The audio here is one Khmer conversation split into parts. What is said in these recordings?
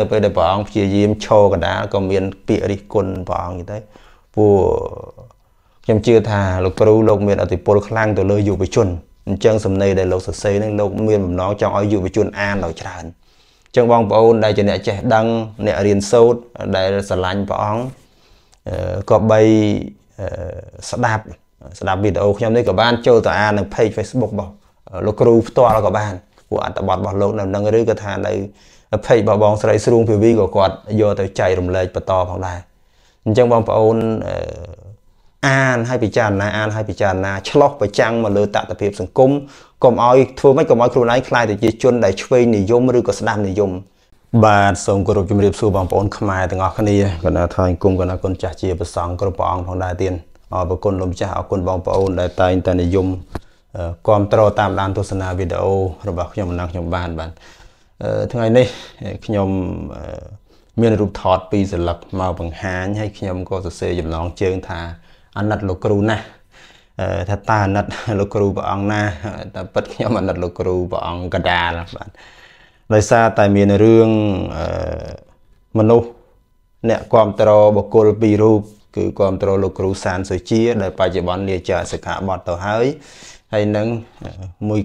ទៅពេលដែលព្រះអង្គព្យាយាមឈរកណ្ដាលក៏មាន ពាក្យរិះគន់ព្រះអង្គទៅពួកខ្ញុំជឿថាលោកគ្រូលោកមានអធិពលខ្លាំងទៅលើយុវជនអញ្ចឹងសំណេរដែលលោកសរសេរនឹងលោកមានបំណងចង់ឲ្យយុវជនអានដល់ច្រើនអញ្ចឹងបងប្អូនដែលជាអ្នកចេះដឹងអ្នករៀនសូត្រដែលស្រឡាញ់ព្រះអង្គក៏បីស្ដាប់ស្ដាប់វីដេអូខ្ញុំនេះក៏បាន ចូលទៅអាននៅ page Facebook របស់លោកគ្រូផ្ទាល់ក៏បានពួកអត្តបទរបស់លោកនៅនឹងឬក៏ថានៅភ័យរបស់បងស្រីស្រួងភាវីក៏គាត់យកទៅចែករំលែកបន្តផងដែរអញ្ចឹងបងប្អូនអានហើយពិចារណាអានហើយពិចារណាឆ្លោះប្រចាំងមកលើតតិភាពសង្គមកុំឲ្យធ្វើម៉េចកុំឲ្យខ្លួនឯងខ្លាយទៅជា ជនដែលឆ្វេងនិយមឬក៏ស្ដាប់និយមបាទសូមគោរពជំរាបសួរបងប្អូនខ្មែរទាំងអស់គ្នាកណ្ដាលថ្លែងគុំកណ្ដាលគុណចាស់ជាប្រសង់គ្រប់ព្រះអង្គផងដែរទៀតអរគុណលោកម្ចាស់អរគុណបងប្អូនដែលតែងតែនិយមគ្រប់តរតាមដានទស្សនាវីដេអូរបស់ខ្ញុំម្ដងខ្ញុំបានបាទថ្ងៃនេះខ្ញុំមានរូបថតពីសិលឹកមកបង្ហាញហើយខ្ញុំក៏សរសេរចំណងជើងថាអាណិតលោកគ្រូណាស់ថាតើអាណិតលោកគ្រូព្រះអង្គណាតើពិតខ្ញុំអាណិតលោកគ្រូព្រះអង្គកដាលបាទដោយសារតែមានរឿងមនុស្សអ្នកគ្រប់តរបុគ្គលពីររូបគឺគ្រប់តរលោកគ្រូសានសុជាដែលបច្ចុប្បន្នលាចាសិក្ខាបទទៅហើយ ហើយនឹងមួយ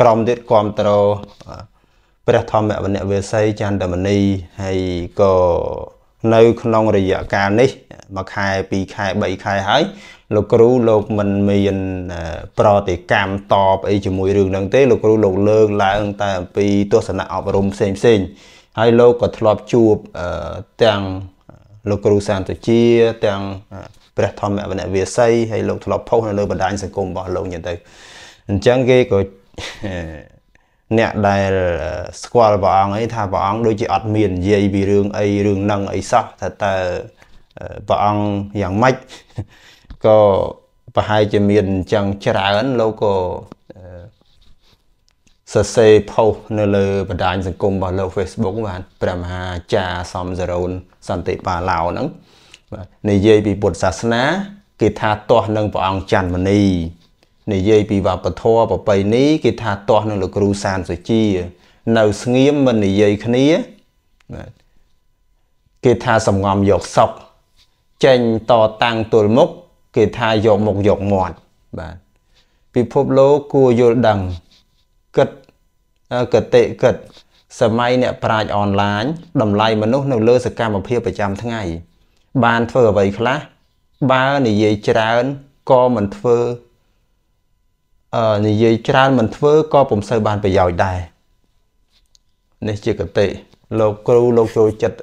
ក្រុមទៀតគ្រប់តរព្រះធម្មវណ្ណវេស័យចន្ទមณีហើយក៏នៅក្នុងរយៈកាលនេះមួយខែពីរខែបីខែហើយលោកគ្រូលោកមិនមានប្រតិកម្មតបអីជាមួយរឿងហ្នឹងទេលោកគ្រូលោកលើកឡើងតែអំពីទស្សនៈអប់រំផ្សេងផ្សេងហើយលោកក៏ធ្លាប់ជួបទាំងលោកគ្រូសានតជាទាំងព្រះធម្មវណ្ណវាស័យហើយលោកធ្លាប់ផុសនៅលើបណ្ដាញសង្គមរបស់លោកអញ្ចឹងទៅអញ្ចឹងគេក៏អ្នកដែល ស្គាល់ព្រះអង្គអីថាព្រះអង្គដូចជាអត់មាននិយាយពីរឿងអីរឿងនឹងអីសោះថាតើព្រះអង្គយ៉ាងម៉េចក៏ប្រហែលជាមានអញ្ចឹងច្រើនលោកក៏សរសេរផុសនៅលើបណ្ដាញសង្គមរបស់លោក Facebook បាទព្រះមហាចារសំសរោនសន្តិបាឡោហ្នឹងបាទនិយាយពីពុទ្ធសាសនា គេថាទាស់នឹងព្រះអង្គច័ន្ទមនីនិយាយពីវប្បធម៌ប្រពៃណីគេថាទាស់នឹងលោកគ្រូសានសុជា នៅស្ងៀមមិននិយាយគ្នា គេថាសំងំយកសក់ចេញតតាំងទល់មុខគេថាយកមុខយកមាត់បាទពិភពលោកគួរយល់ដឹងគិតកតិគិតសម័យអ្នកប្រាជ្ញអនឡាញតម្លៃមនុស្សនៅលើសកម្មភាពប្រចាំថ្ងៃ បានធ្វើអ្វីខ្លះបើនិយាយច្រើនក៏មិនធ្វើនិយាយច្រើនមិនធ្វើក៏ពុំសូវបានប្រយោជន៍ដែរនេះជាកតិលោកគ្រូលោកចូលចិត្ត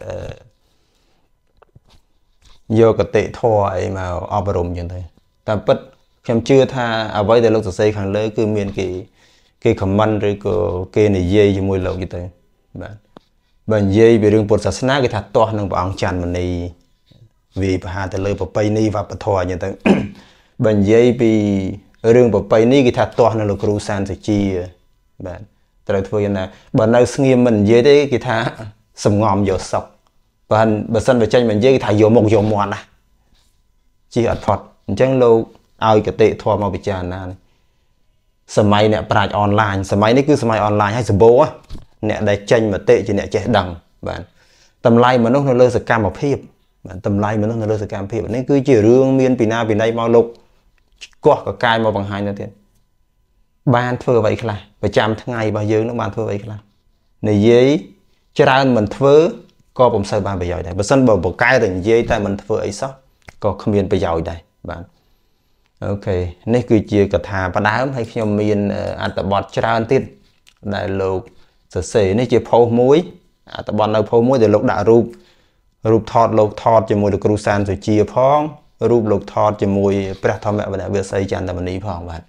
យកកតិធម៌អីមកអប់រំចឹងទៅតាមពិតខ្ញុំជឿថា អ្វីដែលលោកសរសេរខាងលើ គឺមាន គេ គេ comment ឬក៏គេនិយាយជាមួយលោកយីទៅបាទបើនិយាយពីរឿងពុទ្ធសាសនាគេថាទាស់នឹងព្រះអង្គច័ន្ទមនីវាប្រហាទៅលើប្របីនេះវប្បធម៌អញ្ចឹងទៅបើនិយាយពីរឿងប្របីនេះគេថាទាស់នៅលោកគ្រូសានសជាបាទត្រូវធ្វើយ៉ាងណាបើនៅស្ងៀមមិននិយាយទេគេថាសំងំយកសក់បើបើសិនបើចេញមិននិយាយគេថាយកមុខយកមាត់ណាជិះអត់ផុតអញ្ចឹងលោកឲ្យកតិធម៌មកពិចារណានេះសម័យអ្នកប្រាជ្ញអនឡាញសម័យនេះគឺសម័យអនឡាញហើយសម្បូរអ្នកដែលចេញមតិជាអ្នកចេះដឹងបាទតម្លៃមនុស្សនៅលើសកម្មភាពបាទតម្លៃមនុស្សនៅលើសកម្មភាពនេះគឺជារឿងមានពីណាពីណៃមកលោកកោះកកាយមកបង្ហាញទៅទៀតបានធ្វើអ្វីខ្លះប្រចាំថ្ងៃរបស់យើងនឹងបានធ្វើអ្វីខ្លះនិយាយច្រើនមិនធ្វើក៏ពុំសូវបានប្រយោជន៍ដែរបើសិនបើបកកែតែនិយាយតែមិនធ្វើអីសោះក៏គ្មានប្រយោជន៍ដែរបាទអូខេនេះគឺជាកថាផ្ដើមហើយខ្ញុំមានអត្ថបទច្រើនទៀតដែលលោកសរសេរនេះជាផុសមួយអត្ថបទនៅផុសមួយដែលលោកដាក់រូបរូបថតលោកថតជាមួយលោកគ្រូសានសុជាផងរូបលោកថតជាមួយព្រះធម្មវដវិស័យចន្ទមនីផងបាទ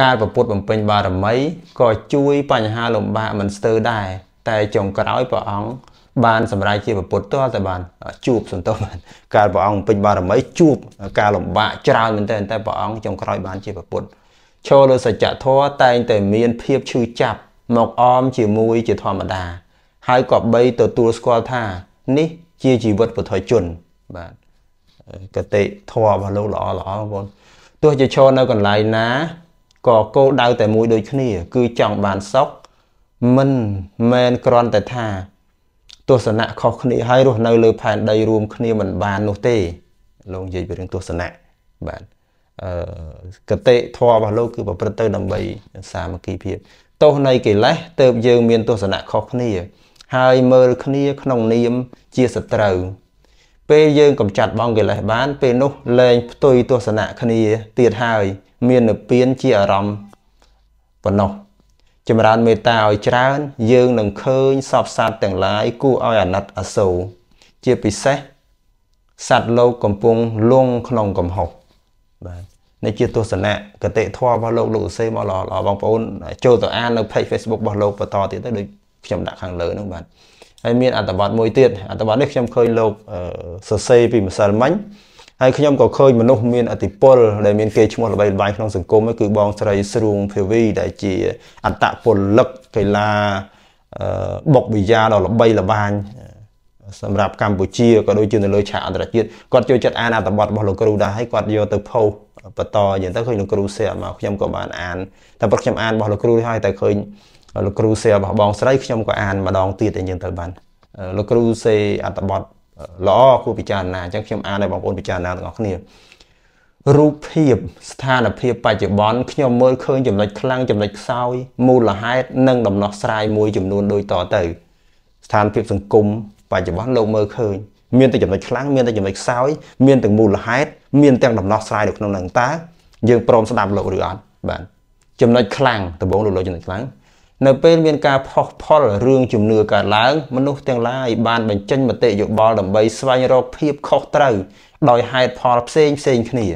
ការប្រពុតបំពេញបារមីក៏ជួយបញ្ហាលំបាកមិនស្ទើរដែរតែចុងក្រោយព្រះអង្គបានសម្រេចជាប្រពុតតតែបានជួបសន្តោសបានការព្រះអង្គពេញបារមីជួបការលំបាកច្រើនមែនទែនតែព្រះអង្គចុងក្រោយបានជាប្រពុតឈរលើសច្ចធម៌តែងតែមានភាពឈឺចាប់មកអមជាមួយជាធម្មតា ហើយក៏បីទទួលស្គាល់ថានេះជាជីវិតពុទ្ធជនបាទគតិធម៌របស់លោកល្អល្អបងទោះជាឈរនៅកន្លែងណាក៏គោលដៅតែមួយដូចគ្នា គឺចង់បានសុខមិនមែនគ្រាន់តែថាទស្សនៈខុសគ្នាហើយរស់នៅលើផែនដី រួមគ្នាមិនបាននោះទេលោកនិយាយពីរឿងទស្សនៈបាទអឺគតិធម៌របស់លោកគឺប្រព្រឹត្តទៅដើម្បីសាមគ្គីភាពទោសនៃកិលេសទៅយើងមានទស្សនៈខុសគ្នាហើយមើលគ្នាក្នុងនាម ជាសត្រូវពេលយើងកំចាត់បងកិលេសបាន ពេលនោះលែងផ្ទុយទស្សនៈគ្នាទៀតហើយ មាននៅពៀនជាអារម្មណ៍ប៉ុណ្ណោះចម្រើនមេត្តាឲ្យច្រើន យើង នឹងឃើញសពសត្វទាំងឡាយគួរឲ្យអាណិតអាសូរជាពិសេសសត្វលោកកំពុងលងក្នុងកំហុសបាទនេះជាទស្សនៈគតិធម៌របស់លោកលោកសេមកល្អល្អបងប្អូន ចូលទៅអាននៅ page Facebook របស់លោកបន្តទៀតទៅដូចខ្ញុំដាក់ខាងលើនោះបាទហើយមានអត្ថបទមួយទៀតអត្ថបទនេះខ្ញុំឃើញលោកសរសេរពីម្សិលមិញហើយខ្ញុំក៏ឃើញមនុស្សមានអតិពលដែលមានគេឈ្មោះល្បីល្បាញក្នុងសង្គមគឺបងស្រីស្រួងភាវីដែលជាអត្តពលិកកីឡាបុកប៊ីយ៉ាដ៏ល្បីល្បាញសម្រាប់កម្ពុជាក៏ដូចជានៅលើឆាកអន្តរជាតិគាត់ចូលចិត្តអានអត្ថបទរបស់លោកគ្រូដែរហើយគាត់យកទៅផុសបន្តយ៉ាងទៅឃើញលោកគ្រូ share មកខ្ញុំក៏បានអានតែព្រោះខ្ញុំអានរបស់លោកគ្រូនេះហើយតែឃើញលោកគ្រូសេរបស់បងស្រីខ្ញុំក៏អានម្ដងទៀតអីចឹងទៅបានលោកគ្រូសេអត្តបទល្អគួរពិចារណាអញ្ចឹងខ្ញុំអានឲ្យបងប្អូនពិចារណាទាំងអស់គ្នារូបភាព ស្ថានភាពបច្ចុប្បន្នខ្ញុំមើលឃើញចំណុចខ្លាំងចំណុចខ្សោយមូលហេតុនិងដំណោះស្រាយមួយចំនួនដូចតទៅ ស្ថានភាពសង្គមបច្ចុប្បន្នលោកមើលឃើញមានតែចំណុចខ្លាំងមានតែចំណុចខ្សោយមានទាំងមូលហេតុមានទាំងដំណោះស្រាយនៅក្នុងនឹងតើយើងព្រមស្ដាប់លោកឬអត់បាទចំណុចខ្លាំងដំបូងលោកលោកចំណុចខ្លាំងនៅពេលមានការផុសផុលរឿងជំនឿកើតឡើងមនុស្សទាំងឡាយបានបញ្ចេញមតិយោបល់ដើម្បីស្វែងរកភាពខុសត្រូវដោយហេតុផលផ្សេងផ្សេងគ្នា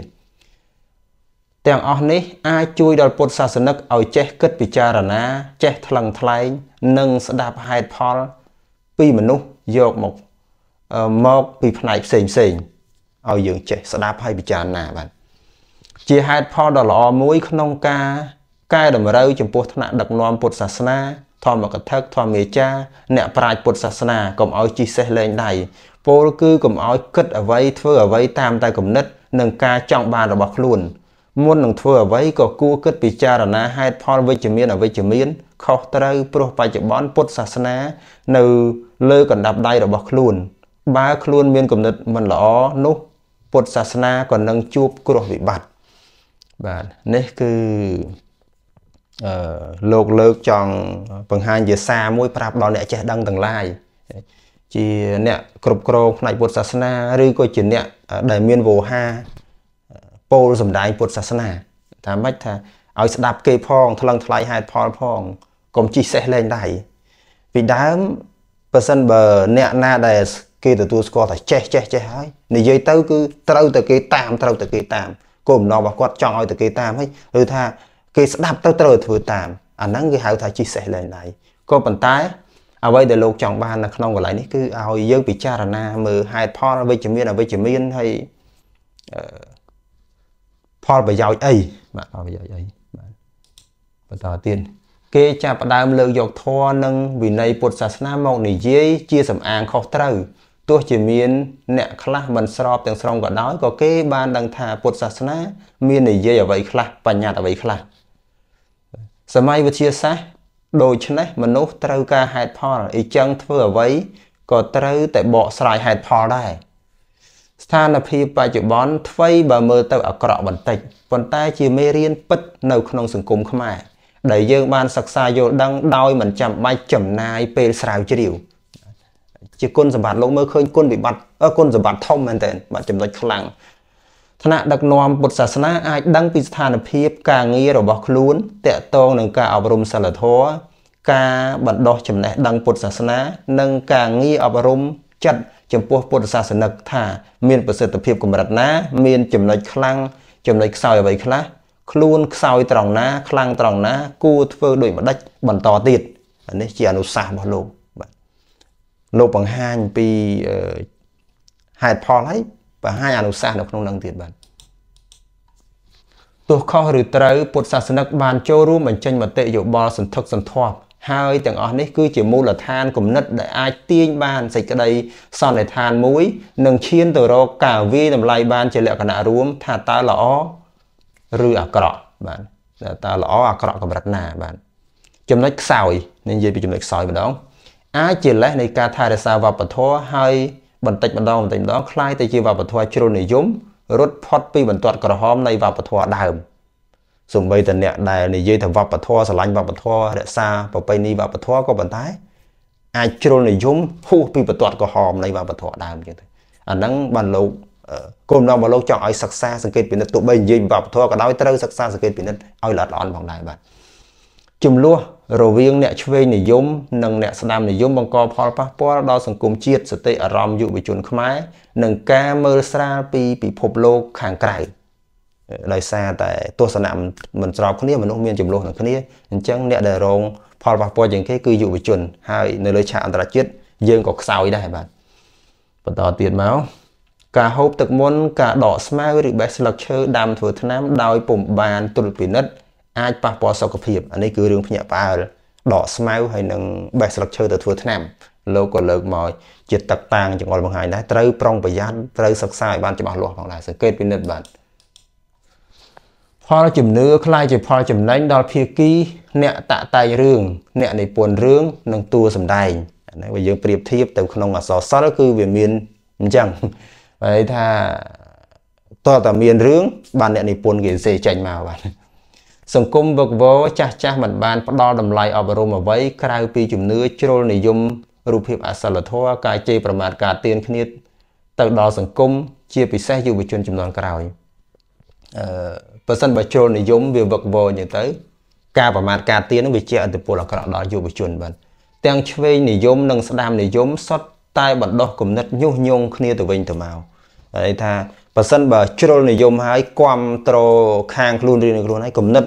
ទាំងអស់នេះ អាចជួយដល់ពុទ្ធសាសនិកឲ្យចេះគិតពិចារណា ចេះថ្លឹងថ្លែងនិងស្ដាប់ហេតុផលពីមនុស្សយកមកមកពីផ្នែកផ្សេងផ្សេងឲ្យយើងចេះ ស្ដាប់ហើយពិចារណាបាទជាហេតុផលដ៏ល្អមួយក្នុងការកែតម្រូវចំពោះថ្នាក់ដឹកនាំពុទ្ធសាសនាធម្មកថាធម្មាចារ្យអ្នក ប្រាជ្ញពុទ្ធសាសនាកុំឲ្យជិះសេះលែងដៃពលគឺកុំឲ្យគិតអ្វីធ្វើអ្វីតាមតែគំនិតនិងការចង់បានរបស់ខ្លួនមុននឹងធ្វើអ្វីក៏គួរគិតពិចារណាហេតុផលវិជ្ជមានអវិជ្ជមានខុសត្រូវព្រោះបច្ចុប្បន្នពុទ្ធសាសនានៅ លើកណ្ដាប់ដៃរបស់ខ្លួនបើខ្លួនមានគំនិតមិនល្អនោះពុទ្ធសាសនាក៏នឹងជួបគ្រោះវិបត្តិបាទនេះគឺលោកលើកចង់បង្ហាញជាសារមួយប្រាប់ដល់អ្នកចេះដឹងទាំងឡាយជាអ្នកគ្រប់គ្រងផ្នែកពុទ្ធសាសនាឬក៏ជាអ្នកដែលមានវោហាពោលសំដែងពុទ្ធសាសនាថាម៉េចថាឲ្យស្ដាប់គេផងថ្លឹងថ្លៃហេតុផលផងកុំជិះសេះលេងដៃពីដើមបើសិនបើអ្នកណា ដែលគេទទួលស្គាល់ថាចេះចេះចេះហើយនិយាយទៅគឺត្រូវតែគេតាមត្រូវតែគេតាមកុំណោរបស់គាត់ចង់ឲ្យតែគេតាមហើយឬថាគេស្ដាប់ទៅត្រូវធ្វើតាមអាហ្នឹងគេហៅ ថាជិះសេះលែងដៃក៏ប៉ុន្តែ អ្វីដែលលោកចង់បាននៅក្នុងកន្លែងនេះគឺឲ្យយើងពិចារណាមើលហេតុផលវិជ្ជមានអវិជ្ជមានហើយផលប្រយោជន៍អីបាទផលប្រយោជន៍អីបាទបន្តទៀតគេចាប់ផ្ដើមលើកយកធម៌និងវិន័យពុទ្ធសាសនាមក និយាយជាសំអាងខុសត្រូវទោះជាមានអ្នកខ្លះមិនស្របទាំងស្រុងក៏ដោយក៏គេបានដឹងថាពុទ្ធសាសនាមាននិយាយអ្វីខ្លះបញ្ញត្តិអ្វីខ្លះសម័យវិទ្យាសាស្ត្រដូច្នេះមនុស្សត្រូវការហេតុផលអញ្ចឹងធ្វើអ្វីក៏ត្រូវតែបកស្រាយហេតុផលដែរស្ថានភាពបច្ចុប្បន្នថ្មីបើមើលទៅអាក្រក់បន្តិចប៉ុន្តែជាមេរៀនពិតនៅក្នុងសង្គមខ្មែរដែលយើងបានសិក្សាយល់ដឹងដោយមិនចាំបាច់ចំណាយពេលស្រាវជ្រាវជាគុណសម្បត្តិលោកមើលឃើញគុណវិបត្តិគុណសម្បត្តិធំមែនតើបាទចំណុចខ្លាំងថ្នាក់ដឹកនាំពុទ្ធសាសនាអាចដឹងពីស្ថានភាពការងាររបស់ខ្លួនតកតងនឹងការអប់រំសិលធម៌ការបណ្ដោះចំណេះដឹងពុទ្ធសាសនា និងការងារអប់រំចិត្តចំពោះពុទ្ធសាសនិកថាមានប្រសិទ្ធភាពកម្រិតណា មានចំណុចខ្លាំងចំណុចខ្សោយអ្វីខ្លះខ្លួនខ្សោយត្រង់ណា ខ្លាំងត្រង់ណា គួរធ្វើដូចម្ដេចបន្តទៀតនេះជាអនុសាសន៍របស់លោកបាទលោកបង្ហាញពីហេតុផលហើយបង្ហាញអនុសាសន៍នៅក្នុងនឹងទៀតបាទទោះខុសឬត្រូវពុទ្ធសាសនិកបានចូលរួមបញ្ចេញមតិយោបល់សន្ធឹកសន្ធាប់ហើយទាំងអស់នេះ គឺជាមូលដ្ឋានគំនិតដែលអាចទាញ បាន សេចក្តីសន្និដ្ឋានមួយនិងឈានទៅរកការវាយតម្លៃបានជាលក្ខណៈរួម ថាតើល្អឬអាក្រក់បាទតើល្អអាក្រក់កម្រិតណាបាទចំណុចខ្សោយនិយាយពីចំណុចខ្សោយម្ដងអាចជាលេសនៃការថែរក្សាវប្បធម៌ហើយបន្តិចម្ដងបន្តិចម្ដងคล้ายទៅជាវប្បធម៌ជ្រុលនិយមរត់ផុតពី បន្ទាត់ក្រហមនៃវប្បធម៌ដើមសម្បីតអ្នកដែលនិយាយថាវប្បធម៌ស្រឡាញ់វប្បធម៌រក្សាប្រពៃណីវប្បធម៌ក៏ប៉ុន្តែ អាចជ្រុលនិយមហួសពីបន្ទាត់ក្រហមនៃវប្បធម៌ដើមចឹងទៅអាហ្នឹងបានលោកគោលនាំរបស់លោកចង់ឲ្យសិក្សាសង្កេតពិនិត្យទោះបីនិយាយវប្បធម៌ក៏ដោយត្រូវសិក្សាសង្កេតពិនិត្យឲ្យល្អល្អន់ផងដែរបាទចំនួនរវាងអ្នកឆ្វេងនិយមនិងអ្នកស្ដាំនិយមបង្កផលប៉ះពាល់ដល់សង្គមជាតិសតិអារម្មណ៍យុវជនខ្មែរនិងការមើលស្រាលពីពិភពលោកខាងក្រៅដោយសារតែទស្សនៈមិនស្របគ្នាមនុស្សមានចំនួននឹងគ្នាអញ្ចឹងអ្នកដែលរងផលប៉ះពាល់ជាងគេគឺយុវជនហើយនៅលើឆាកអន្តរជាតិយើងក៏ខ្សោយដែរបាទបន្តទៀតមកការហូបទឹកមុនការដកស្មៅឬបេះស្លឹកឈើដាំធ្វើថ្នាំដោយពុំបានទ្រុលពិនិត្យអាចប៉ះពាល់សុខភាពអានេះគឺរឿងភ្ញាក់ផ្អើលដកស្មៅហើយនឹងបេះស្លឹកឈើទៅធ្វើថ្នាំលោកក៏លើកមកជាទឹកតាំងចង្អុលបង្ហាញដែរត្រូវប្រុងប្រយ័ត្នត្រូវសិក្សាឲ្យបានច្បាស់លាស់ផងដែរសង្កេតពិនិត្យបាទផលជំនឿคล้ายជាផលចំណេញដល់ភាគីអ្នកតាក់តែងរឿងអ្នកនិពន្ធរឿងនិងតួសម្ដែងហ្នឹងបើយើងប្រៀបធៀបទៅក្នុងអសរសិល្ប៍គឺវាមានអញ្ចឹងបើថាតើតាមានរឿងបាន អ្នកនិពន្ធគេសេចេញមកបាទសង្គមវឹកវរចាស់ចាស់មិនបានផ្ដល់តម្លៃអប់រំអ្វីក្រៅពី ជំនឿជ្រុលនិយមរូបភាពអសិលធម៌ការជេរប្រមាថការទានគ្នាទៅដល់សង្គមជាពិសេសយុវជនចំនួនក្រោយអឺបើសិនបើជ្រុលនិយមវាវឹកវរអញ្ចឹងទៅ ការប្រមាថការទាននឹងវាជាអតិពលអាក្រក់ដល់យុវជនបាទទាំងឆ្វេងនិយមនិងស្ដាមនិយមសុទ្ធតែបណ្ដោះគំនិតញុះញង់គ្នាទៅវិញទៅមកហើយថាបើសិនបើជ្រុលនិយមហើយគ្រប់ត្រខាងខ្លួនរៀងខ្លួនហើយគំនិត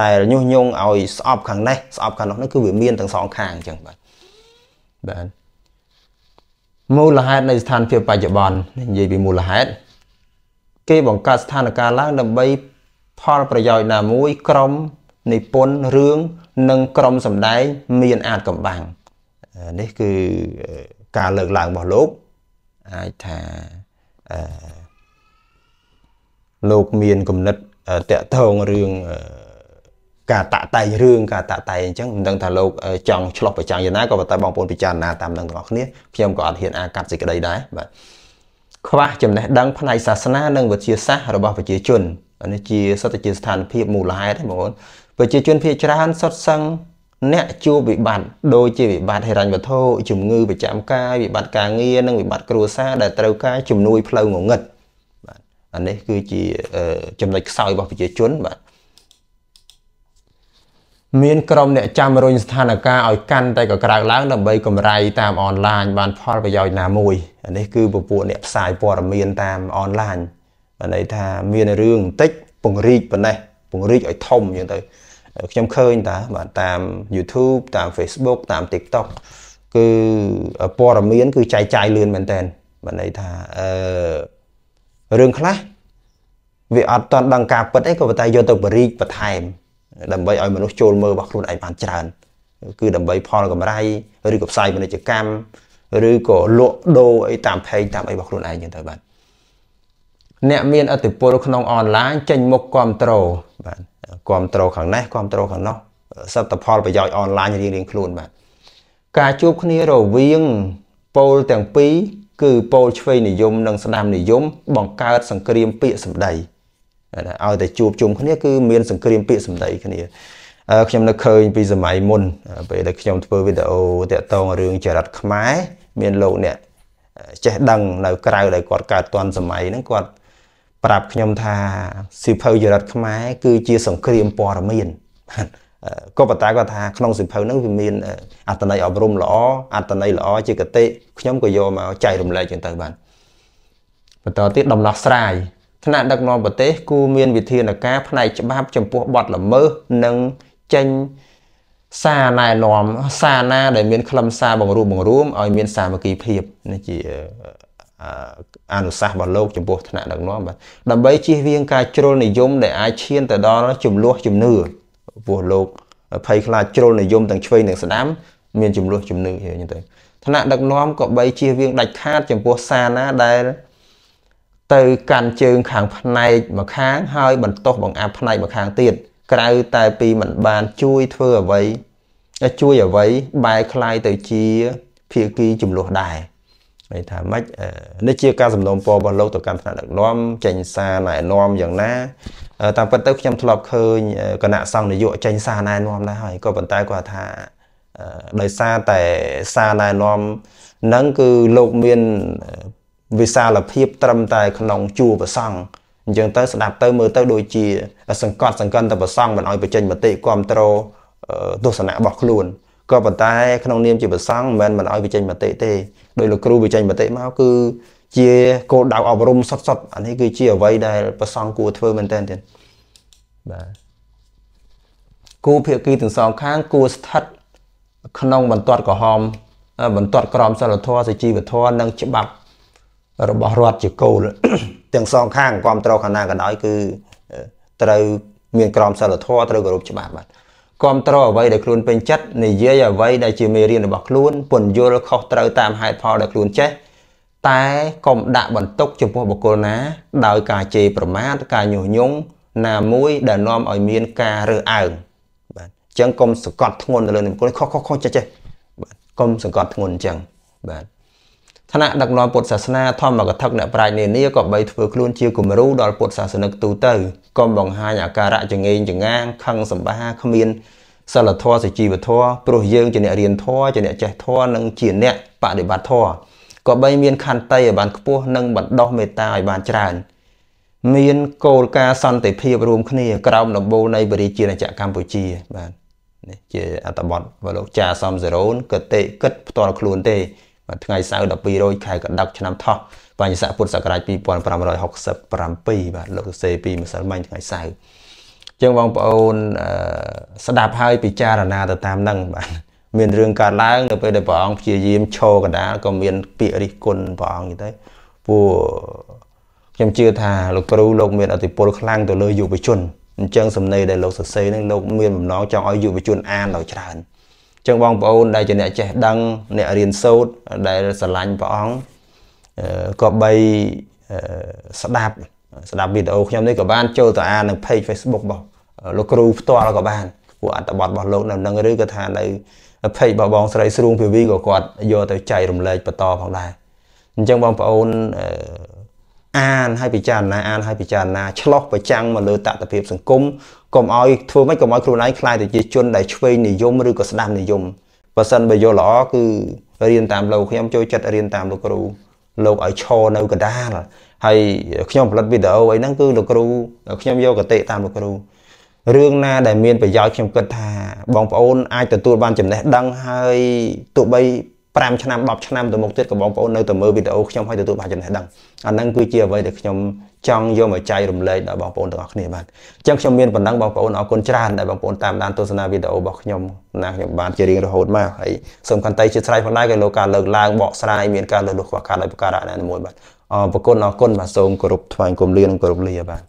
ដែលញុះញង់ឲ្យស្អប់ខាងនេះស្អប់ខាងនោះនោះគឺវាមានទាំងសងខាងអញ្ចឹងបាទបាទមូលហេតុនៃស្ថានភាពបច្ចុប្បន្ននិយាយពីមូលហេតុគេបង្កើតស្ថានភាពឡើងដើម្បី ផលប្រយោជន៍ណាមួយក្រុមនិពន្ធរឿងនិងក្រុមសម្ដែងមានអាចកំបាំងនេះគឺការលើកឡើងរបស់លោកអាចថាលោកមានគំនិតតកតងរឿងការតាក់តែងរឿងការតាក់តែងអញ្ចឹងមិនដឹងថាលោកចង់ឆ្លោះប្រចាំងយ៉ាងណាក៏ប៉ុន្តែបងប្អូនពិចារណាតាមនឹងទាំងអស់គ្នាខ្ញុំក៏អត់ហ៊ានអាកាត់សេចក្តីដែរបាទខ្វះចំណេះដឹងផ្នែកសាសនានិងវិទ្យាសាស្ត្ររបស់ប្រជាជននេះជាសតជាស្ថានភាពមូលហេតុហ្នឹងបងប្អូនប្រជាជនភាគច្រើនសុទ្ធសឹងអ្នកជួបវិបត្តិដូចជាវិបត្តិហិរញ្ញវត្ថុជំងឺប្រចាំកាយវិបត្តិការងារនិងវិបត្តិគ្រួសារដែលត្រូវការជំនួយផ្លូវងងឹតបាទអានេះគឺជាចំណុចខ្សោយរបស់ប្រជាជនបាទមានក្រុមអ្នកចាំរុញស្ថានភាពឲ្យកាន់តែកក្រើកឡើងដើម្បីកម្រៃតាមអនឡាញបានផលប្រយោជន៍ណាមួយអានេះគឺពពួកអ្នកផ្សាយព័ត៌មានតាមអនឡាញបានន័យថាមានរឿងបន្តិចពង្រីកប៉ុណ្ណេះ ពង្រីកឲ្យធំអញ្ចឹងទៅខ្ញុំឃើញតាបាទតាម YouTube តាម Facebook តាម TikTok គឺព័ត៌មាន គឺចែកចាយលឿនមែនតែនបើន័យថាអឺរឿងខ្លះវាអត់តន់ដឹងការពិតអីក៏ប៉ុន្តែយកទៅបរិយបន្ថែម ដើម្បីឲ្យមនុស្សចូលមើលរបស់ខ្លួនឯងបានច្រើនគឺដើម្បី ផល កម្រៃឬក៏ផ្សាយពាណិជ្ជកម្មឬក៏លក់ដូរអីតាមផេកតាមអីរបស់ខ្លួនឯងចឹងទៅបាទអ្នកមានអធិបុលក្នុងអនឡាញចេញមុខគ្រប់ត្រូលបាទគ្រប់គ្រងខាងនេះគ្រប់គ្រងខាងនោះសិទ្ធិផលប្រយោជន៍អនឡាញរៀងៗខ្លួនបាទការជួបគ្នារវាងពលទាំងពីរគឺពលឆ្វេងនិយមនិងស្ដាំនិយម បង្កើតសង្គ្រាមពាកសម្ដីឲ្យតែជួបជុំគ្នាគឺមាន សង្គ្រាមពាកសម្ដីគ្នាខ្ញុំនៅឃើញ ពីសម័យមុនពេលដែលខ្ញុំធ្វើវីដេអូតាក់ទងរឿងចរិតខ្មែរមានលោកអ្នកចេះដឹងនៅក្រៅដែលគាត់កើតតាន់សម័យហ្នឹងគាត់ប្រាប់ខ្ញុំថាសិភៅចរិតខ្មែរគឺជាសង្គ្រាមព័ត៌មានក៏ប៉ុន្តែគាត់ថាក្នុងសិភៅហ្នឹងវាមានអត្តន័យអប់រំល្អអត្តន័យល្អជាគតិខ្ញុំក៏យកមកចែករំលែកចឹងទៅបានបន្តទៀតដំណោះស្រាយថ្នាក់ដឹកនាំប្រទេសគូមានវិធានការផ្នែកច្បាប់ ចំពោះបទល្មើសនិងចេញសារណែនាំសារណាដែលមានខ្លឹមសារបង្រួមបង្រួមឲ្យមានសាមគ្គីភាពនេះជាអនុសាសន៍របស់លោកចំពោះថ្នាក់ដឹកនាំបាទដើម្បីជៀសវាងការជ្រុលនិយមដែលអាចឈានទៅដល់ចំនួនជំនឿពោះលោកភ័យខ្លាចជ្រុលនិយមទាំងឆ្វេងនិងស្ដាំមានចំនួនជំនឿយ៉ាងនេះទៅថ្នាក់ដឹកនាំក៏បីជៀសវាងដាច់ខាតចំពោះសារណាដែល ទៅ កាន់ជើងខាងផ្នែកម្ខាងហើយ បន្តបង្អាប់ផ្នែកម្ខាងទៀតក្រៅតែពីមិនបានជួយធ្វើអ្វីជួយអ្វី បែរคล้ายទៅជាភាគីចំនួនដែរន័យថាម៉េចនេះជាការសំណូមពររបស់លោកទៅកាន់ថ្នាក់ដឹកនាំចេញសារណែនាំយ៉ាងណាតាមពិតទៅ ខ្ញុំធ្លាប់ឃើញគណៈសង្ឃនាយកចេញសារណែនាំដែរហើយក៏ប៉ុន្តែគាត់ថាដោយសារតែសារណែនាំនឹងគឺលោកមានវិសាលភាព ត្រឹមតែក្នុងជួរប្រសង់អញ្ចឹងទៅស្ដាប់ទៅមើលទៅដូចជាសង្កត់ សង្កិនទៅប្រសង់មិនអោយបញ្ចេញមតិគ្រប់គ្រងទស្សនៈរបស់ខ្លួនក៏ប៉ុន្តែក្នុងនាមជាប្រសង់មិនមិនឲ្យវិចេញមតិទេដោយលោកគ្រូវិចេញមតិមកគឺជាគោលដៅអប់រំសុតសុតអានេះគឺជាអ្វីដែលប្រសង់គួរធ្វើមែនតើទៀតបាទគូភាគីទាំងសងខាងគួរស្ថិត ក្នុងបន្ទាត់ក្រហម បន្ទាត់ក្រមសិលធម៌សុជីវធម៌និងច្បាប់ របស់រដ្ឋជាគោលទាំងសងខាងគ្រប់គ្រងខណ្ឌណាក៏ដោយគឺត្រូវមានក្រមសិលធម៌ត្រូវគោរពច្បាប់បាទគ្រប់គ្រងអ្វីដែលខ្លួនពេញចិត្តនិយាយអ្វីដែលជាមេរៀនរបស់ខ្លួន ពន្យល់ខុសត្រូវតាមហេតុផលដែលខ្លួនចេះតែកុំដាក់បន្ទុកចំពោះបុគ្គលណា ដោយការជេរប្រមាថការញុះញង់ណាមួយដែលនាំឲ្យមានការរើសអើងបាទអញ្ចឹងកុំសង្កត់ធ្ងន់ទៅលើនិមលខុសខុសខុសចេះចេះបាទកុំសង្កត់ធ្ងន់អញ្ចឹងបាទឋានៈដឹកនាំពុទ្ធសាសនាធម្មកថាអ្នកប្រាជ្ញនានាក៏បីធ្វើខ្លួនជាគំរូដល់ពុទ្ធសាសនិកទូទៅកុំបង្ហាញអាការៈចងេងចងាងខឹងសម្បាគ្មានសិលធម៌សុជីវធម៌ព្រោះយើងជាអ្នករៀនធម៌ជាអ្នកចេះធម៌និងជាអ្នកបដិបត្តិធម៌ក៏បីមានខន្តីឲ្យបានខ្ពស់និងបណ្ដោះមេត្តាឲ្យបានច្រើនមានគោលការណ៍សន្តិភាពរួមគ្នាក្រោមដំបូលនៃបរិជាណាចក្រកម្ពុជាបាទនេះជា អត្តបទរបស់លោកចាសំសេរូនគតិគិតផ្ទាល់ខ្លួនទេបាទថ្ងៃសៅរ៍12រោចខែកដិកឆ្នាំថោះបញ្ញស័កពុទ្ធសករាជ2567បាទលោកសេពីម្សិលមិញថ្ងៃសៅរ៍អញ្ចឹងបងប្អូនស្ដាប់ហើយពិចារណាទៅតាមនឹងបាទមានរឿងកើតឡើង នៅពេលដែលព្រះអង្គព្យាយាមឈរកណ្ដាលក៏មានពាក្យរិះគន់ព្រះអង្គទៅពួកខ្ញុំជឿថាលោកគ្រូលោកមានអធិពលខ្លាំងទៅលើយុវជនអញ្ចឹងសំណេរដែលលោកសរសេរនឹងលោកមានបំណងចង់ឲ្យយុវជនអានដល់ច្រើនអញ្ចឹងបងប្អូនដែលជាអ្នកចេះដឹងអ្នករៀនសូត្រដែលស្រឡាញ់ព្រះអង្គក៏បីស្ដាប់ស្ដាប់វីដេអូខ្ញុំនេះក៏បាន ចូលទៅអាននឹង page Facebook របស់លោកគ្រូផ្ទាល់ក៏បានពួកអត្តបទរបស់លោកនៅនឹងឬក៏ថានៅ page របស់បងស្រីស្រួងភាវីក៏គាត់យកទៅចែករំលែកបន្តផងដែរអញ្ចឹងបងប្អូនអានហើយពិចារណាអានហើយពិចារណាឆ្លោះប្រចាំងមកលើតតិភាពសង្គមកុំឲ្យធ្វើម៉េចកុំឲ្យខ្លួនឯងខ្លាយទៅជាជនដែលឆ្វេងនិយមឬក៏ស្ដាំនិយមបើសិនបើយល់ល្អគឺរៀនតាមលោកខ្ញុំចូលចិត្តរៀនតាមលោកគ្រូលោកឲ្យឈរនៅកដាលហើយខ្ញុំផលិតវីដេអូអីហ្នឹងគឺលោកគ្រូខ្ញុំយកគតិតាមលោកគ្រូរឿងណាដែលមានប្រយោជន៍ខ្ញុំគិតថា បងប្អូនអាចទទួលបានចំណេះដឹងហើយទោះបី5ឆ្នាំ10ឆ្នាំទៅមុខទៀតក៏បងប្អូននៅតែមើលវីដេអូខ្ញុំឲ្យទទួលបានចំណេះដឹងអាហ្នឹងគឺជាអ្វីដែលខ្ញុំចង់យកមកចែករំលែកដល់បងប្អូនទាំងអស់គ្នាបាទអញ្ចឹងខ្ញុំមានបណ្ដឹងបងប្អូនអរគុណច្រើនដែលបងប្អូនតាមដានទស្សនាវីដេអូរបស់ខ្ញុំណាខ្ញុំបានជារៀងរហូតមកហើយសូមខន្តីជាស្រ័យផងដែរក៏លោកការលើកឡើងបកស្រាយមានការលើកលុះខ្វះខាតដោយប្រការណាមួយបាទអរគុណអរគុណបាទសូមគោរពថ្លែងគុំលានិងគោរពលាបាទ